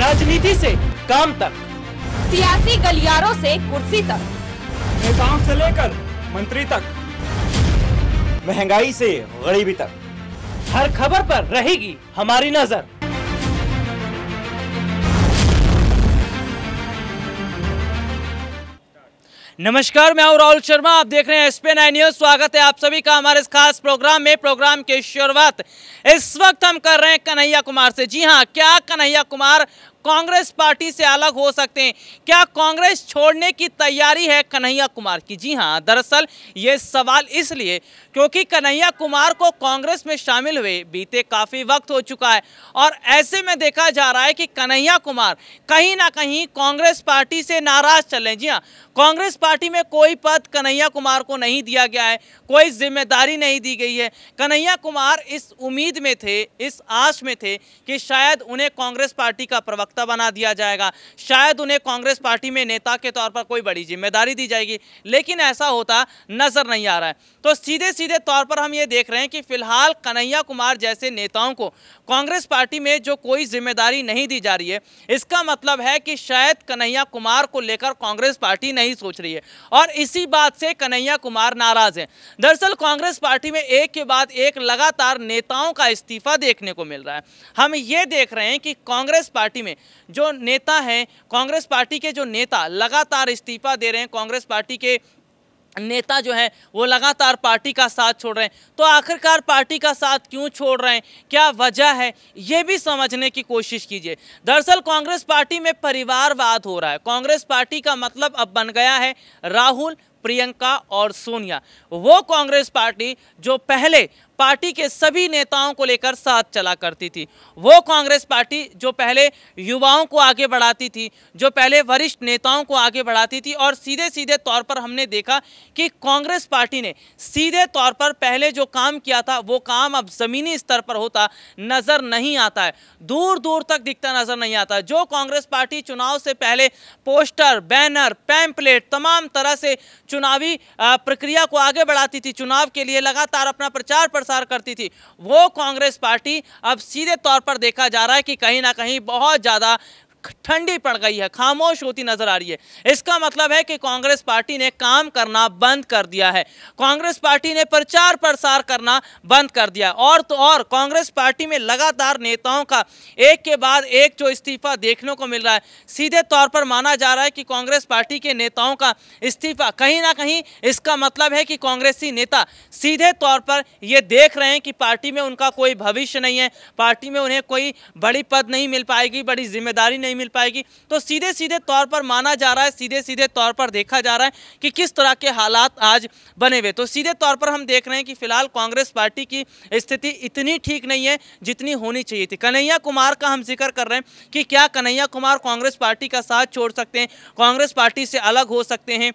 राजनीति से काम तक सियासी गलियारों से कुर्सी तक नेताओं से लेकर मंत्री तक महंगाई से गरीबी तक हर खबर पर रहेगी हमारी नजर नमस्कार मैं हूं राहुल शर्मा आप देख रहे हैं एसपी नाइन न्यूज स्वागत है आप सभी का हमारे इस खास प्रोग्राम में प्रोग्राम की शुरुआत इस वक्त हम कर रहे हैं कन्हैया कुमार से जी हां क्या कन्हैया कुमार कांग्रेस पार्टी से अलग हो सकते हैं क्या कांग्रेस छोड़ने की तैयारी है कन्हैया कुमार की जी हाँ दरअसल ये सवाल इसलिए क्योंकि कन्हैया कुमार को कांग्रेस में शामिल हुए बीते काफ़ी वक्त हो चुका है और ऐसे में देखा जा रहा है कि कन्हैया कुमार कहीं ना कहीं कांग्रेस पार्टी से नाराज चल हैं जी हाँ कांग्रेस पार्टी में कोई पद कन्हैया कुमार को नहीं दिया गया है कोई जिम्मेदारी नहीं दी गई है कन्हैया कुमार इस उम्मीद में थे इस आश में थे कि शायद उन्हें कांग्रेस पार्टी का प्रवक्ता प्रवक्ता बना दिया जाएगा शायद उन्हें कांग्रेस पार्टी में नेता के तौर पर कोई बड़ी जिम्मेदारी दी जाएगी लेकिन ऐसा होता नज़र नहीं आ रहा है तो सीधे सीधे तौर पर हम ये देख रहे हैं कि फिलहाल कन्हैया कुमार जैसे नेताओं को कांग्रेस पार्टी में जो कोई जिम्मेदारी नहीं दी जा रही है इसका मतलब है कि शायद कन्हैया कुमार को लेकर कांग्रेस पार्टी नहीं सोच रही है और इसी बात से कन्हैया कुमार नाराज है दरअसल कांग्रेस पार्टी में एक के बाद एक लगातार नेताओं का इस्तीफा देखने को मिल रहा है हम ये देख रहे हैं कि कांग्रेस पार्टी में जो नेता हैं कांग्रेस पार्टी के जो नेता लगातार इस्तीफा दे रहे हैं कांग्रेस पार्टी के नेता जो हैं वो लगातार पार्टी का साथ छोड़ रहे हैं तो आखिरकार पार्टी का साथ क्यों छोड़ रहे हैं क्या वजह है ये भी समझने की कोशिश कीजिए दरअसल कांग्रेस पार्टी में परिवारवाद हो रहा है कांग्रेस पार्टी का मतलब अब बन गया है राहुल प्रियंका और सोनिया वो कांग्रेस पार्टी जो पहले पार्टी के सभी नेताओं को लेकर साथ चला करती थी वो कांग्रेस पार्टी जो पहले युवाओं को आगे बढ़ाती थी जो पहले वरिष्ठ नेताओं को आगे बढ़ाती थी और सीधे सीधे तौर पर हमने देखा कि कांग्रेस पार्टी ने सीधे तौर पर पहले जो काम किया था वो काम अब ज़मीनी स्तर पर होता नज़र नहीं आता है दूर दूर तक दिखता नज़र नहीं आता जो कांग्रेस पार्टी चुनाव से पहले पोस्टर बैनर पैम्पलेट तमाम तरह से चुनावी प्रक्रिया को आगे बढ़ाती थी चुनाव के लिए लगातार अपना प्रचार प्रसार प्रसार करती थी वो कांग्रेस पार्टी अब सीधे तौर पर देखा जा रहा है कि कहीं ना कहीं बहुत ज़्यादा ठंडी पड़ गई है खामोश होती नजर आ रही है इसका मतलब है कि कांग्रेस पार्टी ने काम करना बंद कर दिया है कांग्रेस पार्टी ने प्रचार प्रसार करना बंद कर दिया और तो और कांग्रेस पार्टी में लगातार नेताओं का एक के बाद एक जो इस्तीफा देखने को मिल रहा है सीधे तौर पर माना जा रहा है कि कांग्रेस पार्टी के नेताओं का इस्तीफा कहीं ना कहीं इसका मतलब है कि कांग्रेसी नेता सीधे तौर पर ये देख रहे हैं कि पार्टी में उनका कोई भविष्य नहीं है पार्टी में उन्हें कोई बड़ी पद नहीं मिल पाएगी बड़ी जिम्मेदारी नहीं नहीं मिल पाएगी तो सीधे सीधे तौर पर माना जा रहा है सीधे सीधे तौर पर देखा जा रहा है कि किस तरह के हालात आज बने हुए तो सीधे तौर पर हम देख रहे हैं कि फिलहाल कांग्रेस पार्टी की स्थिति इतनी ठीक नहीं है जितनी होनी चाहिए थी कन्हैया कुमार का हम जिक्र कर रहे हैं कि क्या कन्हैया कुमार कांग्रेस पार्टी का साथ छोड़ सकते हैं कांग्रेस पार्टी से अलग हो सकते हैं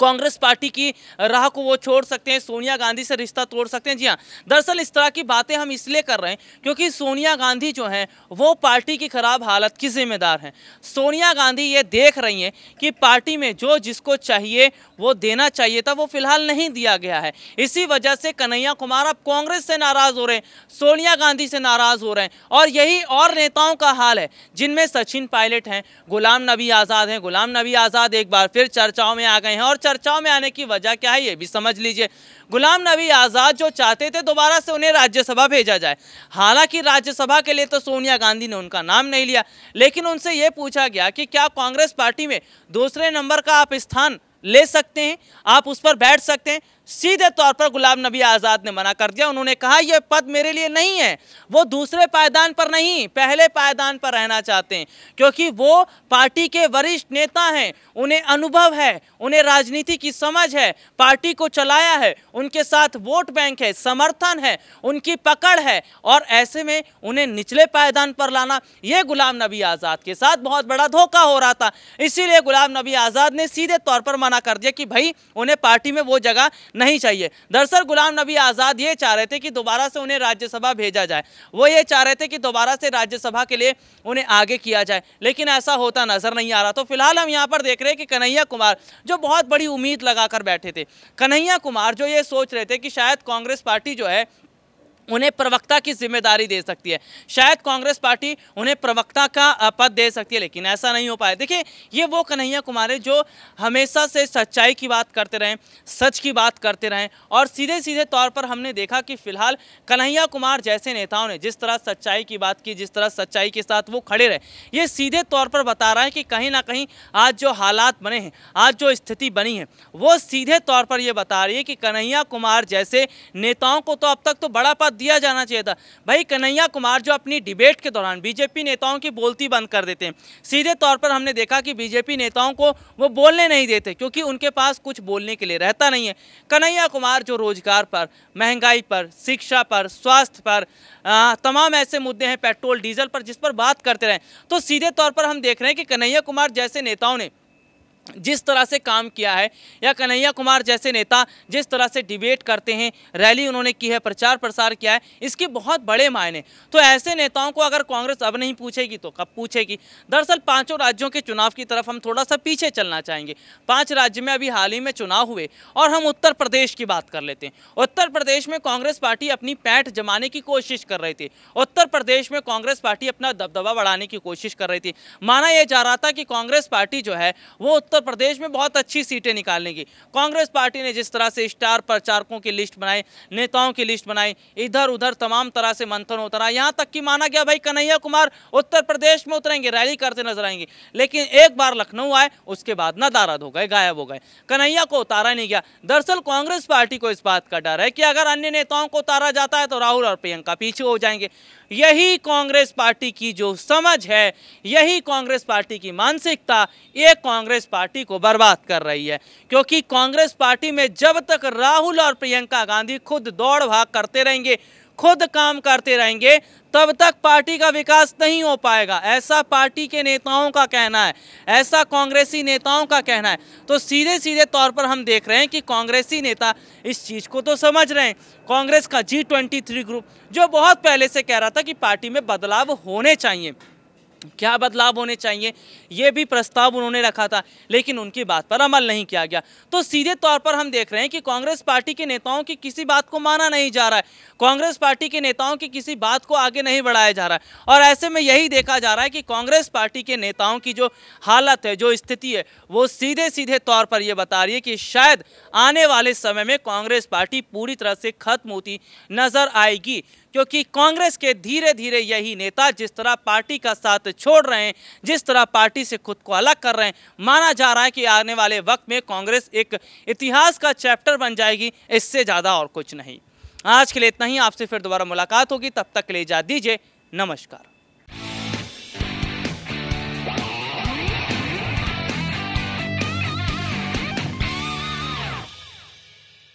कांग्रेस पार्टी की राह को वो छोड़ सकते हैं सोनिया गांधी से रिश्ता तोड़ सकते हैं जी हाँ दरअसल इस तरह की बातें हम इसलिए कर रहे हैं क्योंकि सोनिया गांधी जो हैं वो पार्टी की ख़राब हालत की जिम्मेदार हैं सोनिया गांधी ये देख रही हैं कि पार्टी में जो जिसको चाहिए वो देना चाहिए था वो फिलहाल नहीं दिया गया है इसी वजह से कन्हैया कुमार अब कांग्रेस से नाराज़ हो रहे हैं सोनिया गांधी से नाराज़ हो रहे हैं और यही और नेताओं का हाल है जिनमें सचिन पायलट हैं गुलाम नबी आज़ाद हैं गुलाम नबी आज़ाद एक बार फिर चर्चाओं में आ गए हैं और चर्चाओं में आने की वजह क्या है ये भी समझ लीजिए गुलाम नबी आज़ाद जो चाहते थे दोबारा से उन्हें राज्यसभा भेजा जाए हालांकि राज्यसभा के लिए तो सोनिया गांधी ने उनका नाम नहीं लिया लेकिन उनसे ये पूछा गया कि क्या कांग्रेस पार्टी में दूसरे नंबर का आप स्थान ले सकते हैं आप उस पर बैठ सकते हैं सीधे तौर पर गुलाम नबी आज़ाद ने मना कर दिया उन्होंने कहा यह पद मेरे लिए नहीं है वो दूसरे पायदान पर नहीं पहले पायदान पर रहना चाहते हैं क्योंकि वो पार्टी के वरिष्ठ नेता हैं उन्हें अनुभव है उन्हें राजनीति की समझ है पार्टी को चलाया है उनके साथ वोट बैंक है समर्थन है उनकी पकड़ है और ऐसे में उन्हें निचले पायदान पर लाना ये गुलाम नबी आज़ाद के साथ बहुत बड़ा धोखा हो रहा था इसीलिए गुलाम नबी आज़ाद ने सीधे तौर पर मना कर दिया कि भाई उन्हें पार्टी में वो जगह नहीं चाहिए दरअसल गुलाम नबी आज़ाद ये चाह रहे थे कि दोबारा से उन्हें राज्यसभा भेजा जाए वो ये चाह रहे थे कि दोबारा से राज्यसभा के लिए उन्हें आगे किया जाए लेकिन ऐसा होता नज़र नहीं आ रहा तो फिलहाल हम यहाँ पर देख रहे हैं कि कन्हैया कुमार जो बहुत बड़ी उम्मीद लगा कर बैठे थे कन्हैया कुमार जो ये सोच रहे थे कि शायद कांग्रेस पार्टी जो है उन्हें प्रवक्ता की जिम्मेदारी दे सकती है शायद कांग्रेस पार्टी उन्हें प्रवक्ता का पद दे सकती है लेकिन ऐसा नहीं हो पाया देखिए ये वो कन्हैया कुमार है जो हमेशा से सच्चाई की बात करते रहें सच की बात करते रहें और सीधे सीधे तौर पर हमने देखा कि फिलहाल कन्हैया कुमार जैसे नेताओं ने जिस तरह सच्चाई की बात की जिस तरह सच्चाई के साथ वो खड़े रहे ये सीधे तौर पर बता रहा है कि कहीं ना कहीं आज जो हालात बने हैं आज जो स्थिति बनी है वो सीधे तौर पर ये बता रही है कि कन्हैया कुमार जैसे नेताओं को तो अब तक तो बड़ा पद दिया जाना चाहिए था भाई कन्हैया कुमार जो अपनी डिबेट के दौरान बीजेपी नेताओं की बोलती बंद कर देते हैं सीधे तौर पर हमने देखा कि बीजेपी नेताओं को वो बोलने नहीं देते क्योंकि उनके पास कुछ बोलने के लिए रहता नहीं है कन्हैया कुमार जो रोजगार पर महंगाई पर शिक्षा पर स्वास्थ्य पर आ, तमाम ऐसे मुद्दे हैं पेट्रोल डीजल पर जिस पर बात करते रहें तो सीधे तौर पर हम देख रहे हैं कि कन्हैया कुमार जैसे नेताओं ने जिस तरह से काम किया है या कन्हैया कुमार जैसे नेता जिस तरह से डिबेट करते हैं रैली उन्होंने की है प्रचार प्रसार किया है इसके बहुत बड़े मायने तो ऐसे नेताओं को अगर कांग्रेस अब नहीं पूछेगी तो कब पूछेगी दरअसल पांचों राज्यों के चुनाव की तरफ हम थोड़ा सा पीछे चलना चाहेंगे पाँच राज्य में अभी हाल ही में चुनाव हुए और हम उत्तर प्रदेश की बात कर लेते हैं उत्तर प्रदेश में कांग्रेस पार्टी अपनी पैठ जमाने की कोशिश कर रही थी उत्तर प्रदेश में कांग्रेस पार्टी अपना दबदबा बढ़ाने की कोशिश कर रही थी माना यह जा रहा था कि कांग्रेस पार्टी जो है वो उत्तर उत्तर प्रदेश में बहुत अच्छी सीटें निकालने की कांग्रेस पार्टी ने जिस तरह से स्टार प्रचारकों की लिस्ट बनाई नेताओं की लिस्ट बनाई इधर उधर तमाम तरह से मंथन होता रहा यहाँ तक कि माना गया भाई कन्हैया कुमार उत्तर प्रदेश में उतरेंगे रैली करते नजर आएंगे लेकिन एक बार लखनऊ आए उसके बाद नदारद हो गए गायब हो गए कन्हैया को उतारा नहीं गया दरअसल कांग्रेस पार्टी को इस बात का डर है कि अगर अन्य नेताओं को उतारा जाता है तो राहुल और प्रियंका पीछे हो जाएंगे यही कांग्रेस पार्टी की जो समझ है यही कांग्रेस पार्टी की मानसिकता ये कांग्रेस पार्टी पार्टी को बर्बाद कर रही है क्योंकि कांग्रेस पार्टी में जब तक राहुल और प्रियंका गांधी खुद दौड़ भाग करते रहेंगे खुद काम करते रहेंगे तब तक पार्टी का विकास नहीं हो पाएगा ऐसा पार्टी के नेताओं का कहना है ऐसा कांग्रेसी नेताओं का कहना है तो सीधे सीधे तौर पर हम देख रहे हैं कि कांग्रेसी नेता इस चीज़ को तो समझ रहे हैं कांग्रेस का जी ट्वेंटी थ्री ग्रुप जो बहुत पहले से कह रहा था कि पार्टी में बदलाव होने चाहिए क्या बदलाव होने चाहिए ये भी प्रस्ताव उन्होंने रखा था लेकिन उनकी बात पर अमल नहीं किया गया तो सीधे तौर पर हम देख रहे हैं कि कांग्रेस पार्टी के नेताओं की किसी बात को माना नहीं जा रहा है कांग्रेस पार्टी के नेताओं की किसी बात को आगे नहीं बढ़ाया जा रहा है और ऐसे में यही देखा जा रहा है कि कांग्रेस पार्टी के नेताओं की जो हालत है जो स्थिति है वो सीधे सीधे तौर पर यह बता रही है कि शायद आने वाले समय में कांग्रेस पार्टी पूरी तरह से खत्म होती नजर आएगी क्योंकि कांग्रेस के धीरे धीरे यही नेता जिस तरह पार्टी का साथ रास्ते छोड़ रहे हैं जिस तरह पार्टी से खुद को अलग कर रहे हैं माना जा रहा है कि आने वाले वक्त में कांग्रेस एक इतिहास का चैप्टर बन जाएगी इससे ज़्यादा और कुछ नहीं आज के लिए इतना ही आपसे फिर दोबारा मुलाकात होगी तब तक के लिए जा दीजिए नमस्कार